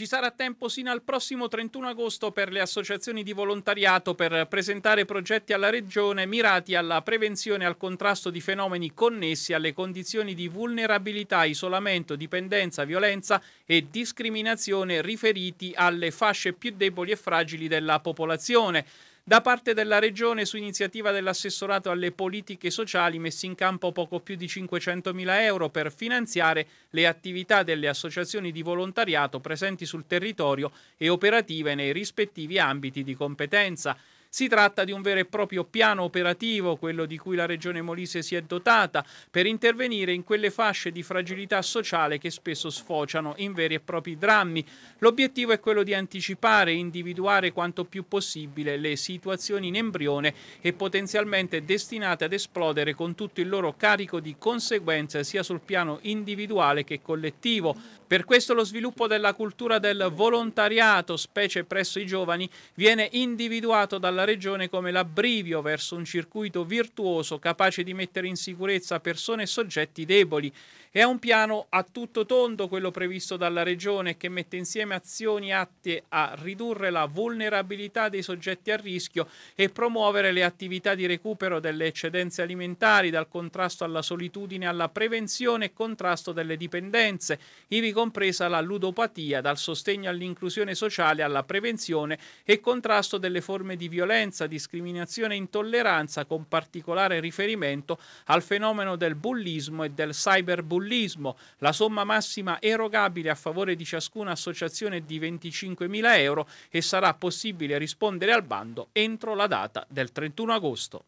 Ci sarà tempo sino al prossimo 31 agosto per le associazioni di volontariato per presentare progetti alla Regione mirati alla prevenzione e al contrasto di fenomeni connessi alle condizioni di vulnerabilità, isolamento, dipendenza, violenza e discriminazione riferiti alle fasce più deboli e fragili della popolazione da parte della Regione su iniziativa dell'assessorato alle politiche sociali messi in campo poco più di 500.000 euro per finanziare le attività delle associazioni di volontariato presenti sul territorio e operative nei rispettivi ambiti di competenza. Si tratta di un vero e proprio piano operativo, quello di cui la Regione Molise si è dotata, per intervenire in quelle fasce di fragilità sociale che spesso sfociano in veri e propri drammi. L'obiettivo è quello di anticipare e individuare quanto più possibile le situazioni in embrione e potenzialmente destinate ad esplodere con tutto il loro carico di conseguenze sia sul piano individuale che collettivo. Per questo lo sviluppo della cultura del volontariato, specie presso i giovani, viene individuato dalla alla regione come l'abbrivio verso un circuito virtuoso capace di mettere in sicurezza persone e soggetti deboli. È un piano a tutto tondo quello previsto dalla regione che mette insieme azioni atte a ridurre la vulnerabilità dei soggetti a rischio e promuovere le attività di recupero delle eccedenze alimentari, dal contrasto alla solitudine alla prevenzione e contrasto delle dipendenze, ivi compresa la ludopatia, dal sostegno all'inclusione sociale alla prevenzione e contrasto delle forme di violenza violenza, discriminazione e intolleranza, con particolare riferimento al fenomeno del bullismo e del cyberbullismo. La somma massima erogabile a favore di ciascuna associazione è di 25.000 euro e sarà possibile rispondere al bando entro la data del 31 agosto.